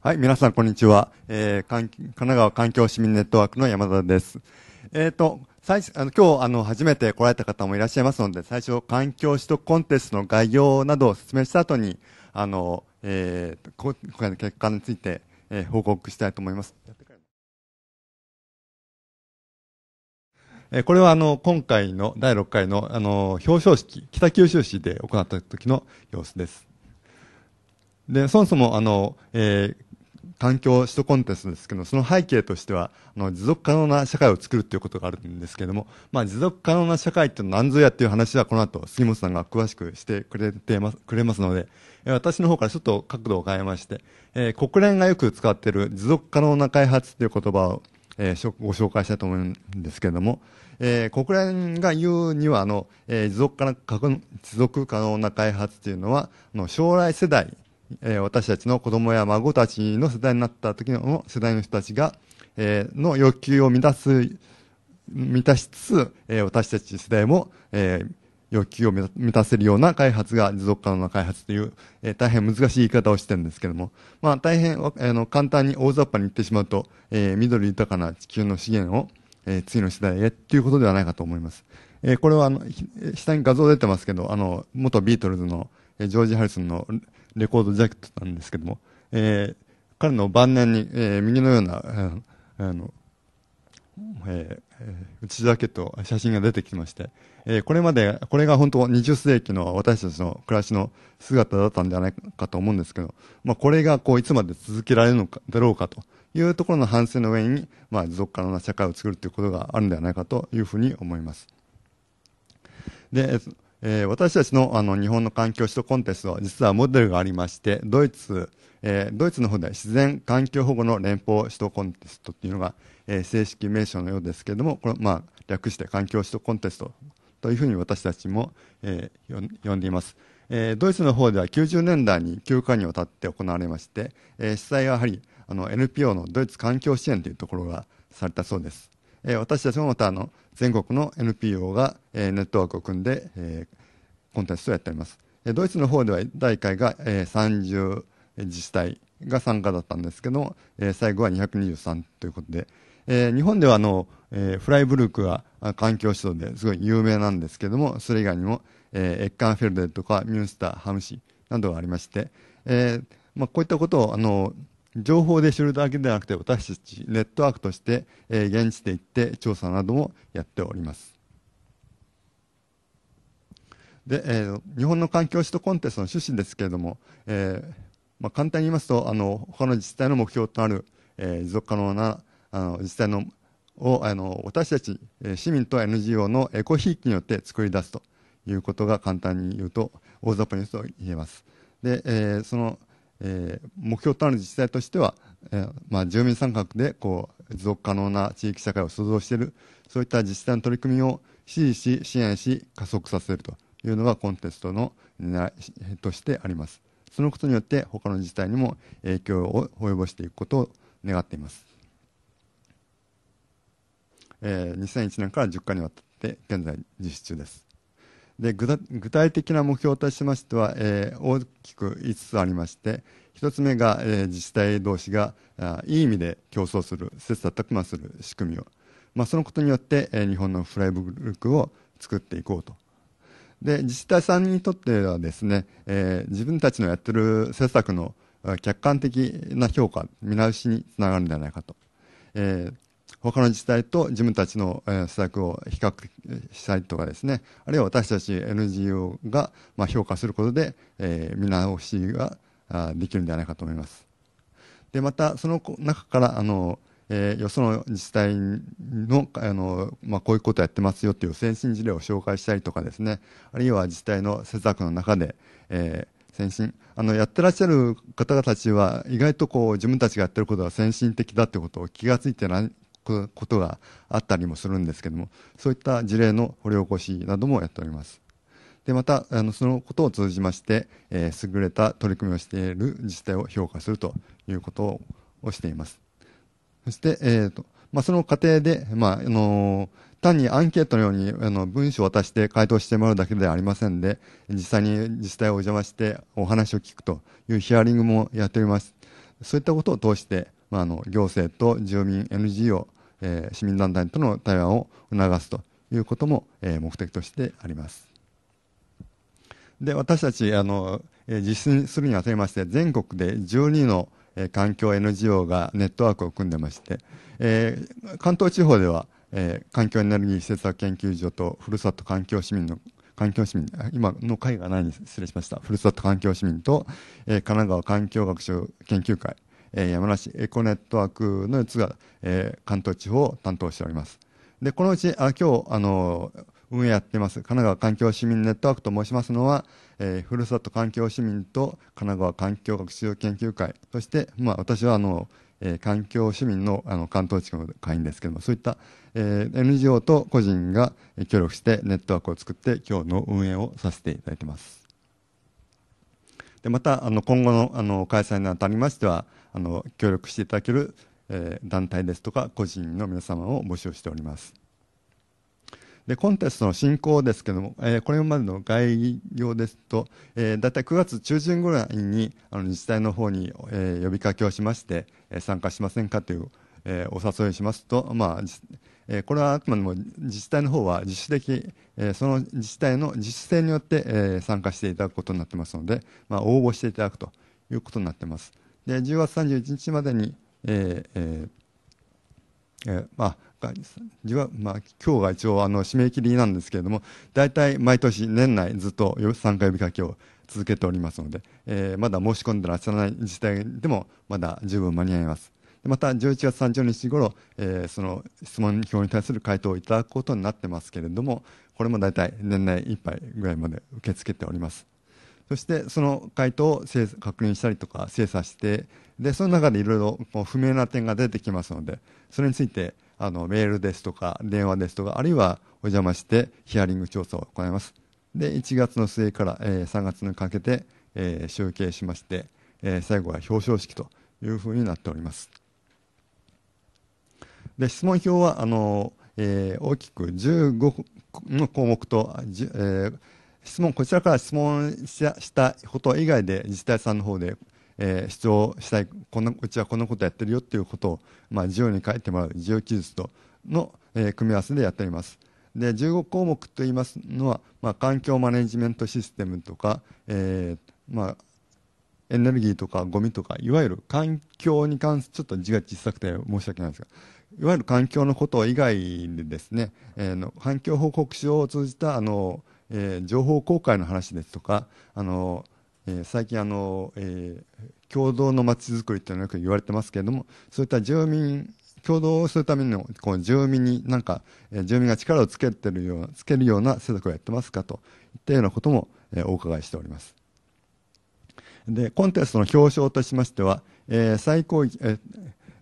はい、皆さんこんにちは。えー、神奈川環境市民ネットワークの山田です。えっ、ー、と、最初、あの、今日、あの、初めて来られた方もいらっしゃいますので、最初、環境取得コンテストの概要などを説明した後に、あの、えー、今回の結果について、えー、報告したいと思います。えー、これはあの、今回の第6回のあの、表彰式、北九州市で行った時の様子です。で、そもそもあの、えー、環境首都コンテストですけどその背景としてはあの持続可能な社会を作るということがあるんですけれども、まあ、持続可能な社会って何ぞやっていう話はこの後杉本さんが詳しくしてくれてますくれますので私の方からちょっと角度を変えまして、えー、国連がよく使っている持続可能な開発という言葉を、えー、ご紹介したいと思うんですけれども、えー、国連が言うにはあの、えー、持続可能持続可能な開発というのはあの将来世代えー、私たちの子供や孫たちの世代になった時の世代の人たちが、えー、の欲求を満たす、満たしつつ、えー、私たち世代も、えー、求を満たせるような開発が持続可能な開発という、えー、大変難しい言い方をしてるんですけども、まあ大変、あの、簡単に大雑把に言ってしまうと、えー、緑豊かな地球の資源を、えー、次の世代へということではないかと思います。えー、これはあの、下に画像出てますけど、あの、元ビートルズの、ジョージ・ハリスンのレコードジャケットなんですけども、えー、彼の晩年に、えー、右のような、えー、あの、えー、内ジャケット、写真が出てきまして、えー、これまで、これが本当20世紀の私たちの暮らしの姿だったんじゃないかと思うんですけど、まあ、これがこういつまで続けられるのか、だろうかというところの反省の上に、まあ、持続可能な社会を作るということがあるんではないかというふうに思います。で、えー、私たちのあの日本の環境首都コンテストは実はモデルがありましてドイツ、えー、ドイツの方で自然環境保護の連邦首都コンテストというのが、えー、正式名称のようですけれどもこれ、まあ、略して環境首都コンテストというふうに私たちも、えー、呼んでいます、えー、ドイツの方では90年代に9回にわたって行われまして、えー、主催はやはりあの NPO のドイツ環境支援というところがされたそうですえ私たちもまたあの全国の NPO が、えネットワークを組んで、えコンテンツをやっております。えドイツの方では第1回が、え30自治体が参加だったんですけど、え最後は223ということで、え日本ではあの、えフライブルクが環境指導ですごい有名なんですけども、それ以外にも、えエッカンフェルデとかミュンスター、ハムシなどがありまして、えまあ、こういったことをあの情報で知るだけでなくて私たちネットワークとして、え現地で行って調査などもやっておりますで、えー、日本の環境指導コンテストの趣旨ですけれども、えーまあ、簡単に言いますとあの他の自治体の目標となる、えー、持続可能なあの自治体のをあの私たち市民と NGO のエコひいきによって作り出すということが簡単に言うと大雑把に言うと言えます。で、えー、そのえー、目標となる自治体としては、えー、まあ、住民参画でこう持続可能な地域社会を創造しているそういった自治体の取り組みを支持し支援し加速させるというのがコンテストの狙いとしてありますそのことによって他の自治体にも影響を及ぼしていくことを願っています、えー、2001年から10回にわたって現在実施中ですで具体的な目標としましては、えー、大きく5つありまして1つ目が、えー、自治体同士があいい意味で競争する切磋琢磨する仕組みを、まあ、そのことによって、えー、日本のフライブルクを作っていこうとで自治体さんにとってはですね、えー、自分たちのやってる施策の客観的な評価見直しにつながるんじゃないかと、えー、他の自治体と自分たちの施策を比較したりとかですね、あるいは私たち NGO がま評価することで、え見直しができるんではないかと思います。で、またその中から、あの、えよその自治体のあの、まあ、こういうことやってますよという先進事例を紹介したりとかですねあるいは自治体の施策の中で、えー、先進あのやってらっしゃる方たちは意外とこう自分たちがやってることは先進的だってことを気が付いてないくことがあったりもするんですけどもそういった事例の掘り起こしなどもやっておりますでまたあのそのことを通じまして、えー、優れた取り組みをしている自治体を評価するということをしていますそして、えーとまあ、その過程で、まああのー単にアンケートのようにあの文書を渡して回答してもらうだけではありませんで、実際に自治体をお邪魔してお話を聞くというヒアリングもやっております。そういったことを通して、まあ、あの行政と住民、NGO、えー、市民団体との対話を促すということも、えー、目的としてあります。で私たちあの、えー、実施するにあたりまして全国で12の、えー、環境 NGO がネットワークを組んでまして、えー、関東地方では、えー、環境エネルギー施設研究所とふるさと環境市民の環境市民今の会がないんです失礼しましたふるさと環境市民と、えー、神奈川環境学習研究会えー、山梨エコネットワークのやつが、えー、関東地方を担当しております。で、このうち、あ今日、あの、運営やってます、神奈川環境市民ネットワークと申しますのは、えー、ふるさと環境市民と神奈川環境学習研究会、そして、まあ、私は、あの、えー、環境市民のあの関東地区の会員ですけども、そういった、えー、NGO と個人が協力してネットワークを作って、今日の運営をさせていただいてます。でまたあの今後のあの開催にあたりましては、あの協力していただける、えー、団体ですとか個人の皆様を募集しておりますでコンテストの進行ですけども、えー、これまでの概要ですと、えー、大体9月中旬ぐらいにあの自治体の方に、えー、呼びかけをしまして、え参加しませんかという、えお誘いしますと、まあえこれはあくまでも自治体の方は自主的、えその自治体の自主性によって、え参加していただくことになってますので、まあ、応募していただくということになってます。で10月31日までに、えーえーえー、まあ、まあ、今日が一応あの締め切りなんですけれども、大体毎年、年内ずっと参加呼びかけを続けておりますので、えー、まだ申し込んでらっしゃらない自治体でも、まだ十分間に合います。また11月30日ごろ、えー、その質問票に対する回答をいただくことになってますけれども、これも大体年内いっぱいぐらいまで受け付けております。そしてその回答を確認したりとか精査してでその中でいろいろこう不明な点が出てきますのでそれについてあのメールですとか電話ですとかあるいはお邪魔してヒアリング調査を行いますで1月の末から、えー、3月にかけて、えー、集計しまして、えー、最後は表彰式というふうになっておりますで質問票はあの、えー、大きく15の項目と、えー質問、こちらから質問したこと以外で、自治体さんの方で、えー、主張したい、このうちはこんなことやってるよっていうことを、まあ、需要に書いてもらう、需要記述との、えー、組み合わせでやっております。で15項目といいますのは、まあ、環境マネジメントシステムとか、えーまあ、エネルギーとかゴミとかいわゆる環境に関するちょっと字が小さくて申し訳ないですがいわゆる環境のこと以外でですね、えー、の環境報告書を通じたあの、えー、情報公開の話ですとかあの、えー、最近あの、えー、共同のまちづくりというのがよく言われてますけれどもそういった住民共同をするためのこう住民になんか、えー、住民が力をつけてるようなつけるような施策をやってますかといったようなことも、えー、お伺いしております。でコンテストの表彰としましては、えー、最高、えー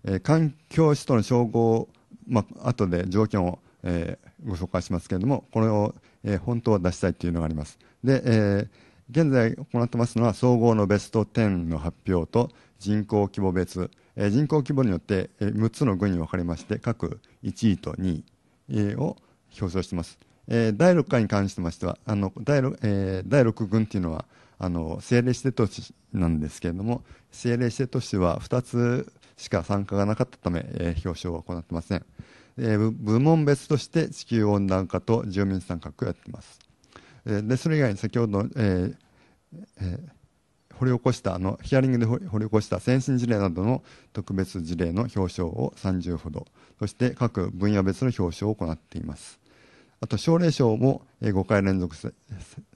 えー、環境市との称号まあ後で条件を、えー、ご紹介しますけれどもこれをえー、本当は出したいというのがあります。で、えー、現在行ってますのは総合のベスト10の発表と人口規模別、えー、人口規模によって、6つの群に分かれまして各1位と2位を表彰しています。えー、第6回に関してましてはあの第 6,、えー、第6軍というのはあの政令指定都市なんですけれども政令指定都市は2つしか参加がなかったため、えー、表彰は行ってません。えー、部門別として地球温暖化と住民参画をやってます。えー、でそれ以外に先ほどえーえー、掘り起こしたあのヒアリングで掘り起こした先進事例などの特別事例の表彰を30ほどそして各分野別の表彰を行っていますあと奨励賞も5回連続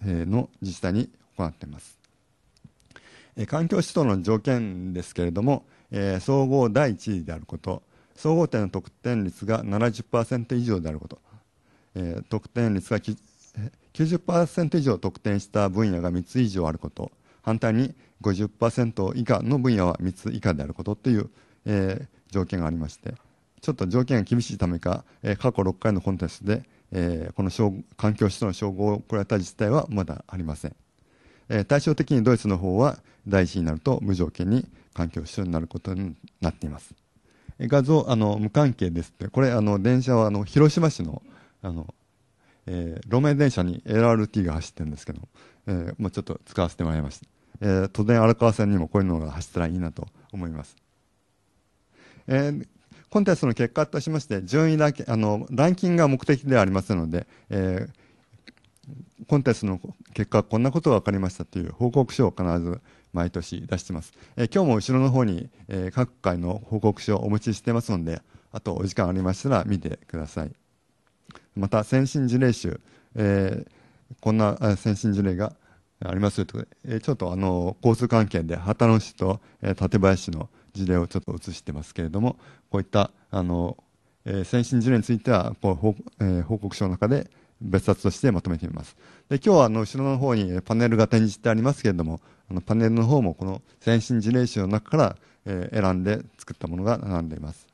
の自治体に行っています環境指導の条件ですけれども総合第1位であること総合点の得点率が70%以上であること、えー、得点率が90%以上得点した分野が3つ以上あること反対に50%以下の分野は3つ以下であることという、えー、条件がありましてちょっと条件が厳しいためか、えー、過去6回のコンテストで、えー、この環境指導の称号を加えた自治体はまだありません、えー、対照的にドイツの方は第1位になると無条件に環境首都になることになっています画像、あの、無関係ですって。これ、あの、電車は、あの、広島市の、あの、えー、路面電車に LRT が走ってるんですけど、えー、もうちょっと使わせてもらいました。えー、都電荒川線にもこういうのが走ったらいいなと思います。えー、コンテストの結果としまして、順位だけ、あの、ランキングが目的ではありませんので、えー、コンテストの結果、こんなことが分かりましたという報告書を必ず毎年出してます、えー、今日も後ろの方に、えー、各界の報告書をお持ちしてますのであとお時間ありましたら見てくださいまた先進事例集、えー、こんな先進事例がありますよとちょっとあの交通関係で旗野市と館林市の事例をちょっと映してますけれどもこういったあの、え先進事例についてはこう報,、え報告書の中で別冊としてまとめてみます。で今日はあの後ろの方にパネルが展示してありますけれども、あのパネルの方もこの先進事例集の中から、えー、選んで作ったものが並んでいます。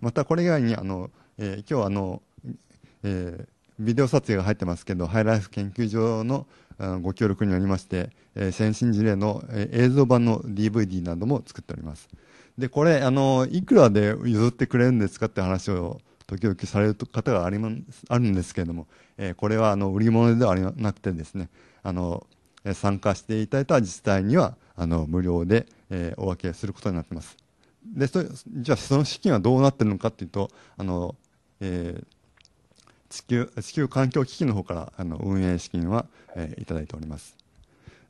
またこれ以外にあの、えー、今日あの、えー、ビデオ撮影が入ってますけど、ハイライフ研究所のご協力によりまして、え先進事例の映像版の DVD なども作っております。で、これ、あの、いくらで譲ってくれるんですかって話を時々される方がありあるんですけれども、えー、これはあの売り物ではなくてですねあの参加していただいた自治体にはあの無料で、えー、お分けすることになってますでそじゃあその資金はどうなっているのかというとあの、えー、地球地球環境基金の方からあの運営資金は、えー、いただいております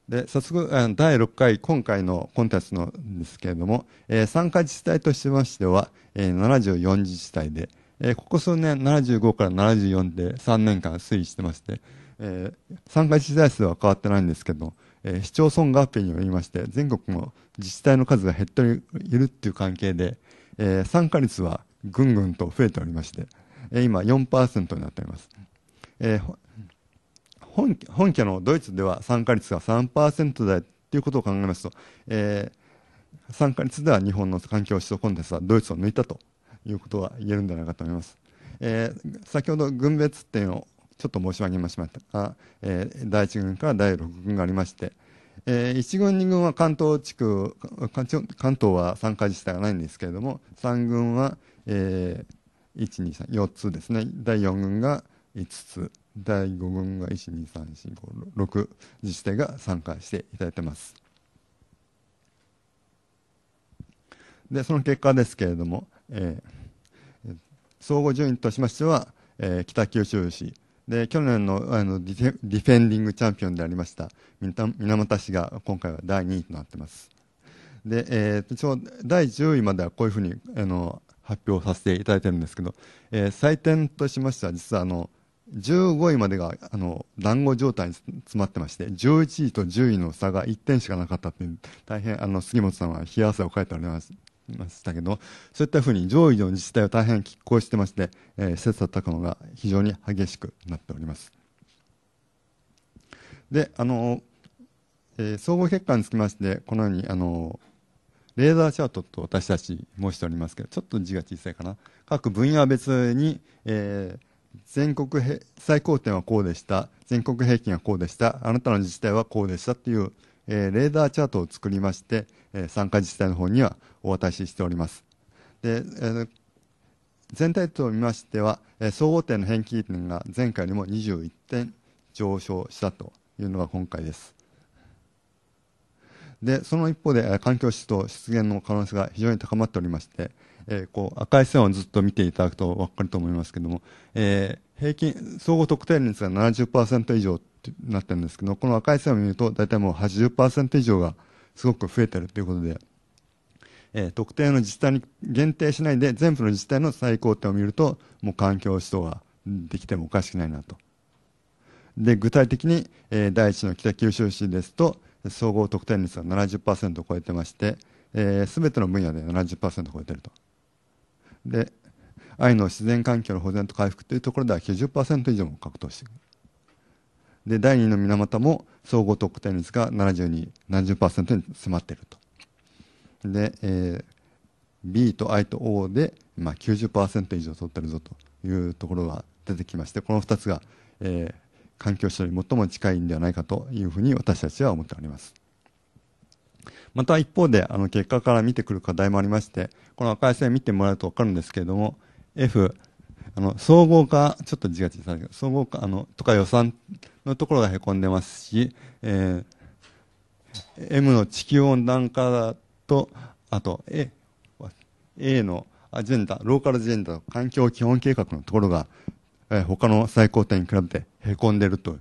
で早速第6回今回のコンテンツのですけれども、えー、参加自治体としましては、えー、74自治体で、えー、ここ数年75から74で3年間推移してまして、えー、参加自治体数は変わってないんですけど、えー、市町村合併によりまして全国の自治体の数が減っているっていう関係で、えー、参加率はぐんぐんと増えておりまして、えー、今4%になっております、えー、本家のドイツでは参加率が3%台ということを考えますと、えー、参加率では日本の環境指導コンテストはドイツを抜いたということは言えるんじゃないかと思います。えー、先ほど軍別点をちょっと申し上げましたが、えー、第1軍から第6軍がありまして、えー、1軍、2軍は関東地区、関東は3回自治体がないんですけれども、3軍は、えー、1、2、3、4つですね、第4軍が5つ、第5軍が1、2、3、4、5、6自治体が参加していただいてます。で、その結果ですけれども、えー、総合順位としましては、えー、北九州市で去年のあのディディフェンディングチャンピオンでありました水俣市が今回は第2位となっていますで、えー、第10位まではこういうふうにあの発表させていただいているんですけど、えー、採点としましては実はあの15位までがあの団子状態に詰まってまして11位と10位の差が1点しかなかったという大変あの杉本さんは冷や汗をかいておりますましたけどそういったふうに上位の自治体は大変拮抗してまして、えー、切磋琢磨が非常に激しくなっております。であの、えー、総合結果につきましてこのようにあのレーダーチャートと私たち申しておりますけどちょっと字が小さいかな各分野別に、えー、全国最高点はこうでした全国平均はこうでしたあなたの自治体はこうでしたっていうえー、レーダーチャートを作りまして、えー、参加自治体の方にはお渡ししております。で、えー、全体と見ましては、えー、総合点の返金点が前回よりも21点上昇したというのが今回です。で、その一方で、えー、環境指導出現の可能性が非常に高まっておりまして、えー、こう赤い線をずっと見ていただくと分かると思いますけども、えー、平均、総合得点率が70%以上なってるんですけど、この赤い線を見ると、大体もう80%以上がすごく増えてるということで、えー、特定の自治体に限定しないで、全部の自治体の最高点を見ると、もう環境指導ができてもおかしくないなと。で、具体的に、えー、第一の北九州市ですと、総合得点率が70%を超えてまして、えー、ての分野で70%を超えてると。で、愛の自然環境の保全と回復というところでは90%以上も獲得している。で第2の水俣も総合得点率が72、70%に迫っていると。で、えー、B と I と O で、まあ、90%以上取ってるぞというところが出てきまして、この2つが、えー、環境省に最も近いんではないかというふうに私たちは思っております。また一方で、あの結果から見てくる課題もありまして、この赤い線を見てもらうと分かるんですけれども、F、あの総合化、ちょっと字が小さいけど、総合化あのとか予算のところがへこんでますし、えー、M の地球温暖化と、あと A, A のアジェンダ、ローカルアジェンダ、環境基本計画のところが、えー、他の最高点に比べてへこんでると、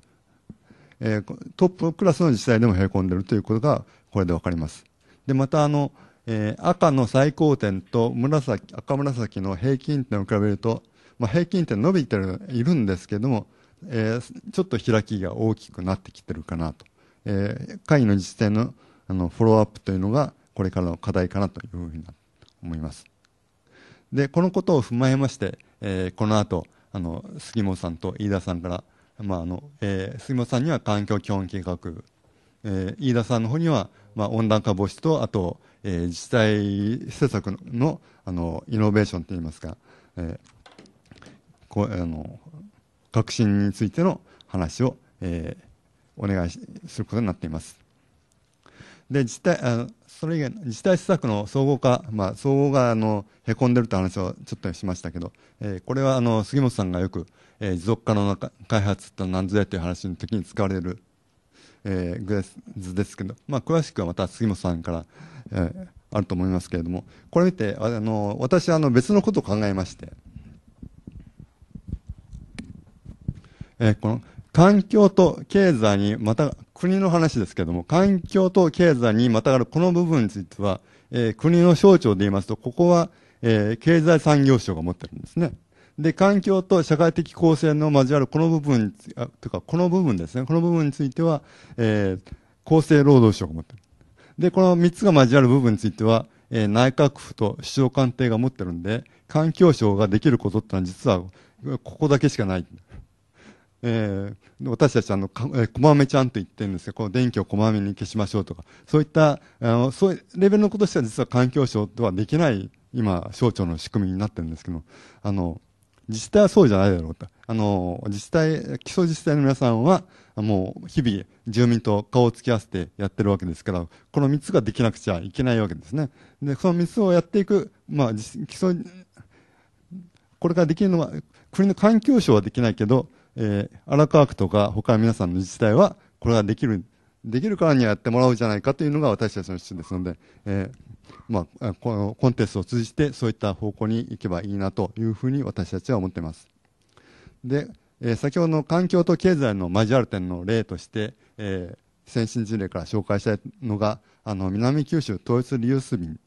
えー、トップクラスの自治体でもへこんでるということが、これでわかります。で、またあの、えー、赤の最高点と紫赤紫の平均点を比べるとまあ、平均点伸びてるいるんですけども、えー、ちょっと開きが大きくなってきてるかなと、えー、会の実践のあのフォローアップというのがこれからの課題かなというふうに思います。でこのことを踏まえまして、えー、この後あの杉本さんと飯田さんから、まああのえー、杉本さんには環境基本計画えー、飯田さんの方には、まあ、温暖化防止とあと、えー、自治体施策のあのイノベーションといいますか、えー、こあの革新についての話を、えー、お願いすることになっています。で自治体あそれ以外自治体施策の総合化、まあ、総合があのへこんでるという話をちょっとしましたけど、えー、これはあの杉本さんがよく、えー、持続可能な開発って何ぞやっていう話の時に使われる、えー、グ図ですけど、まあ、詳しくはまた杉本さんから、えー、あると思いますけれどもこれ見てあの私はあの別のことを考えまして。えー、この環境と経済にまた、国の話ですけども、環境と経済にまたがるこの部分については、えー、国の省庁で言いますと、ここは、えー、経済産業省が持ってるんですね。で、環境と社会的構成の交わるこの部分、あというか、この部分ですね。この部分については、えー、厚生労働省が持ってる。で、この3つが交わる部分については、えー、内閣府と首相官邸が持ってるんで、環境省ができることってのは実はここだけしかない。えー、私たちあの、えー、こまめちゃんと言ってるんですが、この電気をこまめに消しましょうとか、そういった、あの、そういうレベルのことしか実は環境省ではできない、今、省庁の仕組みになってるんですけど、あの、自治体はそうじゃないだろうと。あの、自治体、基礎自治体の皆さんは、もう日々住民と顔を突き合わせてやってるわけですから、この3つができなくちゃいけないわけですね。で、その3つをやっていく、まあ、基礎、これからできるのは、国の環境省はできないけど、えー、荒川区とか他の皆さんの自治体はこれができるできるからにはやってもらおうじゃないかというのが私たちの趣旨ですので、えーまあ、このコンテストを通じてそういった方向に行けばいいなというふうに私たちは思っています。で、えー、先ほどの環境と経済の交わる点の例として、えー、先進事例から紹介したいのがあの南九州統一リユース便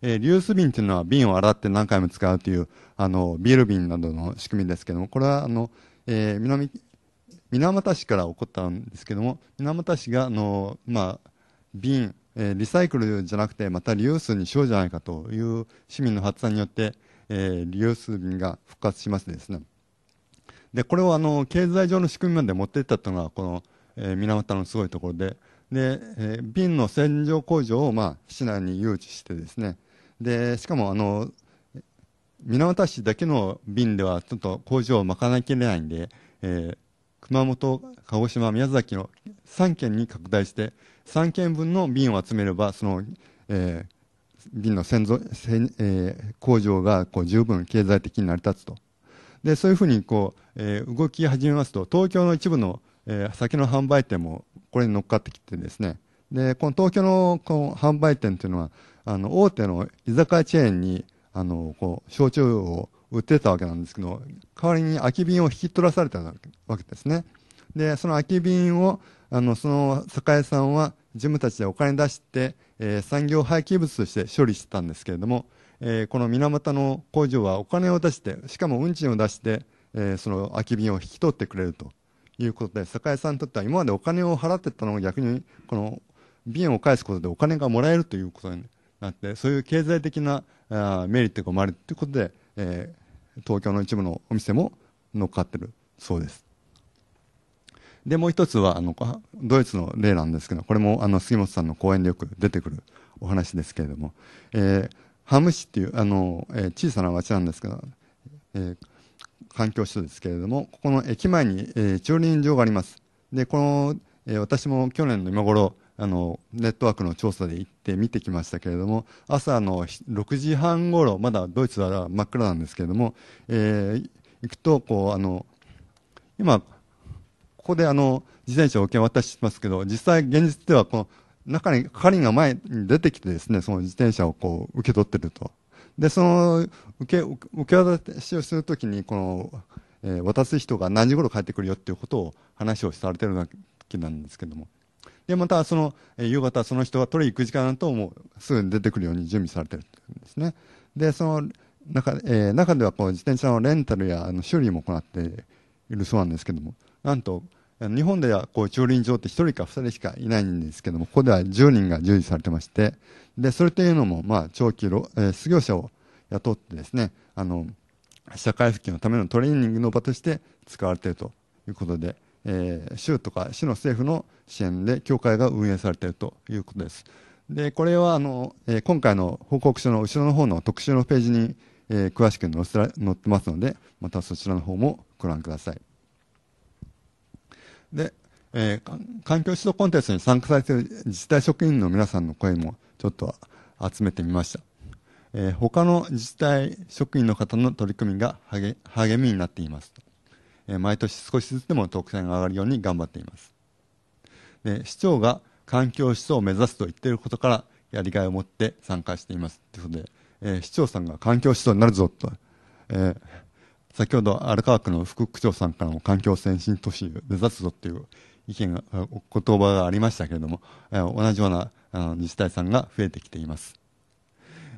えー、リユース瓶というのは瓶を洗って何回も使うというあのビール瓶などの仕組みですけどもこれはあの、えー、南水俣市から起こったんですけども水俣市があの、まあ、瓶、えー、リサイクルじゃなくてまたリユースにしようじゃないかという市民の発案によって、えー、リユース瓶が復活しましてですねでこれをあの経済上の仕組みまで持っていったというのがこの、えー、水俣のすごいところで。で、えー、瓶の洗浄工場を、まあ、市内に誘致してですね、で、しかも、あの、水俣市だけの瓶ではちょっと工場を賄いきれないんで、えー、熊本、鹿児島、宮崎の3県に拡大して、3県分の瓶を集めれば、その、えー、瓶の先祖、えー、工場がこう十分経済的に成り立つと。で、そういうふうにこう、えー、動き始めますと、東京の一部の、えー、酒の販売店もこれに乗っかってきてですね、で、この東京のこの販売店というのは、あの、大手の居酒屋チェーンに、あの、こう、焼酎を売ってたわけなんですけど、代わりに空き瓶を引き取らされたわけですね。で、その空き瓶を、あの、その酒屋さんは自分たちでお金出して、えー、産業廃棄物として処理してたんですけれども、えー、この水俣の工場はお金を出して、しかも運賃を出して、えー、その空き瓶を引き取ってくれると。いうことで、酒屋さんにとっては今までお金を払ってたのを逆に、この瓶を返すことでお金がもらえるということになって、そういう経済的なあメリットが生まれるということで、えー、東京の一部のお店も乗っかってるそうです。で、もう一つは、あの、ドイツの例なんですけど、これも、あの、杉本さんの講演でよく出てくるお話ですけれども、えー、ハム市っていう、あの、えー、小さな町なんですけど、えー、環境省ですけれども、ここの駅前に、えー、駐輪場があります。で、この、えー、私も去年の今頃、あの、ネットワークの調査で行って見てきましたけれども、朝の6時半頃、まだドイツは真っ暗なんですけれども、えー、行くと、こう、あの、今、ここであの、自転車をお券渡しますけど、実際現実ではこの中に係員が前に出てきてですね、その自転車をこう受け取ってるとでその受け受け渡しをするときにこの、えー、渡す人が何時頃帰ってくるよっていうことを話をされてるわけなんですけどもでまたその、えー、夕方その人が取り行く時間だともうすぐに出てくるように準備されてるんですねでその中,、えー、中ではこう自転車のレンタルやあの修理も行っているそうなんですけどもなんと日本ではこう駐輪場って1人か2人しかいないんですけどもここでは10人が従事されてましてでそれというのも、まあ、長期、えー、失業者を雇ってですねあの社会復帰のためのトレーニングの場として使われているということで、えー、州とか市の政府の支援で協会が運営されているということです。でこれはあの、えー、今回の報告書の後ろの方の特集のページに、えー、詳しく載載ってますのでまたそちらの方もご覧ください。でえー、環境指導コンテストに参加されている自治体職員の皆さんの声もちょっと集めてみました。えー、他の自治体職員の方の取り組みが励みになっています。えー、毎年少しずつでも得点が上がるように頑張っています。で市長が環境思想を目指すと言っていることからやりがいを持って参加しています。ということで、えー、市長さんが環境思想になるぞと、えー、先ほど荒川区の副区長さんからも環境先進都市を目指すぞという意見が、お言葉がありましたけれども、同じような自治体さんが増えてきています。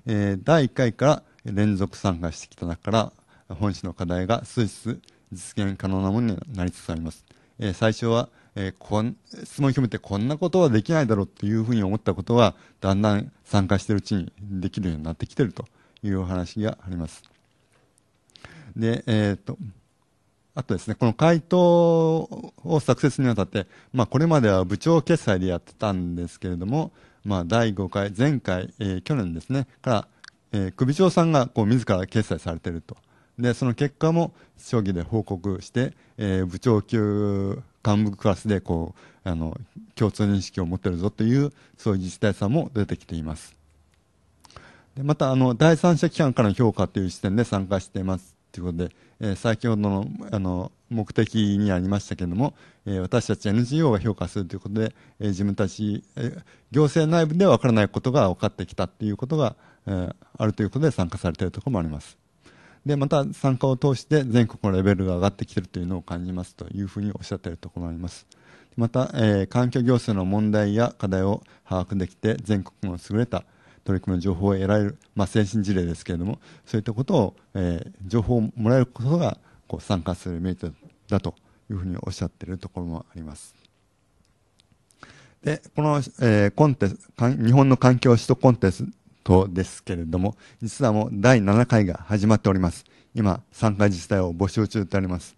え第1回から連続参加してきた中から、本市の課題が数日実現可能なものになりつつあります。え最初は、えこん質問を含めてこんなことはできないだろうというふうに思ったことは、だんだん参加しているうちにできるようになってきているというお話があります。で、えっ、ー、と、あとですね、この回答を作成するにあたって、まあ、これまでは部長決済でやってたんですけれども、まあ、第5回、前回、えー、去年ですね、から、えー、首長さんがこう自ら決済されてると。で、その結果も、将棋で報告して、えー、部長級幹部クラスで、こう、あの、共通認識を持ってるぞという、そういう自治体さんも出てきています。でまた、あの、第三者機関からの評価という視点で参加しています。ということで、えー、先ほどのあの目的にありましたけれども、えー、私たち NGO が評価するということで、えー、自分たち、えー、行政内部では分からないことが分かってきたということが、えー、あるということで参加されているところもあります。で、また参加を通して全国のレベルが上がってきているというのを感じますというふうにおっしゃっているところもあります。また、えー、環境行政の問題や課題を把握できて全国の優れた取り組みの情報を得られる、まあ、先進事例ですけれどもそういったことを、えー、情報をもらえることがこう参加するメリットだというふうにおっしゃっているところもあります。で、この、えー、コンテスト、日本の環境首都コンテストですけれども、実はもう第7回が始まっております。今、参加自治体を募集中であります。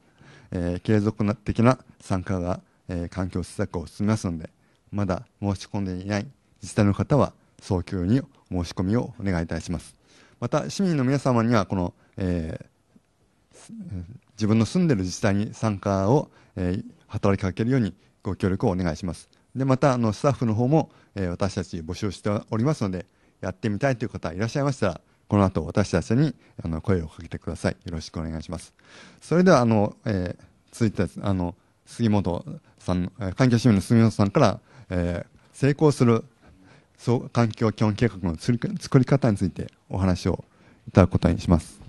えー、継続的な参加が、えー、環境施策を進めますので、まだ申し込んでいない自治体の方は、早急に申し込みをお願いいたします。また、市民の皆様には、この、えー、自分の住んでいる自治体に参加を、えー、働きかけるようにご協力をお願いします。で、また、あの、スタッフの方も、えー、私たち募集しておりますので、やってみたいという方いらっしゃいましたら、この後私たちにあの声をかけてください。よろしくお願いします。それでは、あの、えー、続いて、あの、杉本さん、環境市民の杉本さんから、えー、成功するそう環境基本計画の作り方についてお話をいただくことにします。